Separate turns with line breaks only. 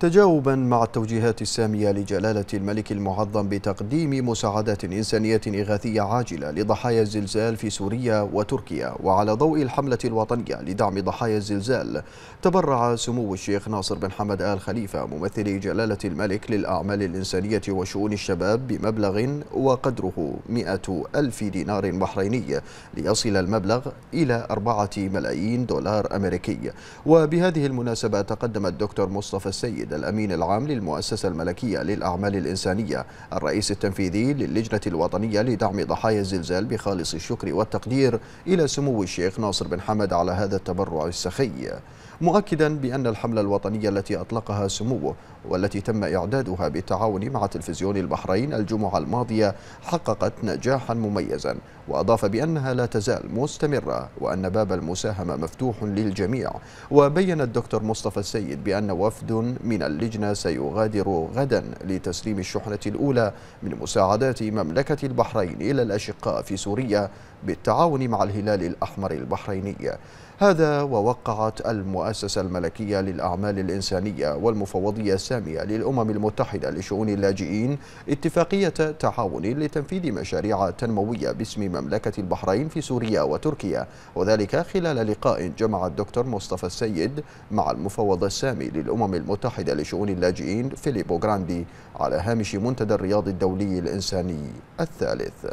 تجاوبا مع التوجيهات السامية لجلالة الملك المعظم بتقديم مساعدات إنسانية إغاثية عاجلة لضحايا الزلزال في سوريا وتركيا وعلى ضوء الحملة الوطنية لدعم ضحايا الزلزال تبرع سمو الشيخ ناصر بن حمد آل خليفة ممثل جلالة الملك للأعمال الإنسانية وشؤون الشباب بمبلغ وقدره 100 ألف دينار بحريني ليصل المبلغ إلى 4 ملايين دولار أمريكي وبهذه المناسبة تقدم الدكتور مصطفى السيد السيد الأمين العام للمؤسسة الملكية للأعمال الإنسانية الرئيس التنفيذي للجنة الوطنية لدعم ضحايا الزلزال بخالص الشكر والتقدير إلى سمو الشيخ ناصر بن حمد على هذا التبرع السخي مؤكدا بأن الحملة الوطنية التي أطلقها سموه والتي تم إعدادها بالتعاون مع تلفزيون البحرين الجمعة الماضية حققت نجاحا مميزا وأضاف بأنها لا تزال مستمرة وأن باب المساهمة مفتوح للجميع وبين الدكتور مصطفى السيد بأن وفد من من اللجنة سيغادر غدا لتسليم الشحنة الأولى من مساعدات مملكة البحرين إلى الأشقاء في سوريا بالتعاون مع الهلال الأحمر البحريني هذا ووقعت المؤسسة الملكية للأعمال الإنسانية والمفوضية السامية للأمم المتحدة لشؤون اللاجئين اتفاقية تعاون لتنفيذ مشاريع تنموية باسم مملكة البحرين في سوريا وتركيا وذلك خلال لقاء جمع الدكتور مصطفى السيد مع المفوض السامي للأمم المتحدة لشؤون اللاجئين فيليبو غراندي على هامش منتدى الرياض الدولي الإنساني الثالث